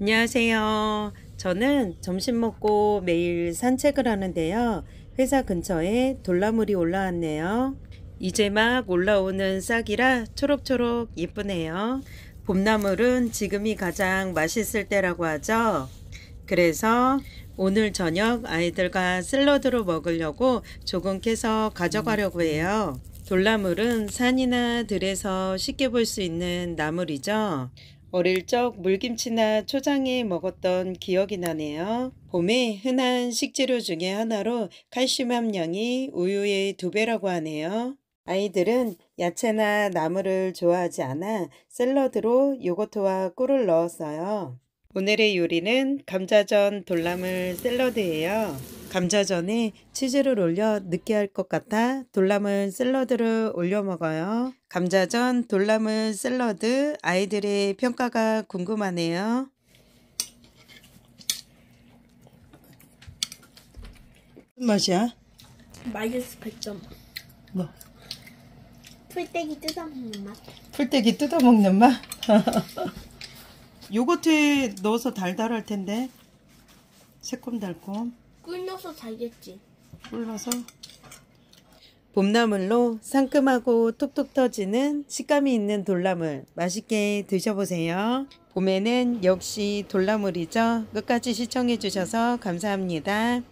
안녕하세요. 저는 점심 먹고 매일 산책을 하는데요. 회사 근처에 돌나물이 올라왔네요. 이제 막 올라오는 싹이라 초록초록 예쁘네요. 봄나물은 지금이 가장 맛있을 때라고 하죠. 그래서 오늘 저녁 아이들과 샐러드로 먹으려고 조금 캐서 가져가려고 해요. 돌나물은 산이나 들에서 쉽게 볼 수 있는 나물이죠. 어릴 적 물김치나 초장에 먹었던 기억이 나네요. 봄에 흔한 식재료 중에 하나로 칼슘 함량이 우유의 두배라고 하네요. 아이들은 야채나 나물을 좋아하지 않아 샐러드로 요거트와 꿀을 넣었어요. 오늘의 요리는 감자전 돌나물 샐러드예요. 감자전에 치즈를 올려 느끼할 것 같아 돌나물 샐러드를 올려 먹어요. 감자전, 돌나물 샐러드 아이들의 평가가 궁금하네요. 무슨 맛이야? 마이너스 100점. 뭐? 풀떼기 뜯어먹는 맛. 풀떼기 뜯어먹는 맛? 요거트에 넣어서 달달할 텐데 새콤달콤. 꿀 넣어서 잘겠지. 꿀 넣어서? 봄나물로 상큼하고 톡톡 터지는 식감이 있는 돌나물 맛있게 드셔보세요. 봄에는 역시 돌나물이죠. 끝까지 시청해주셔서 감사합니다.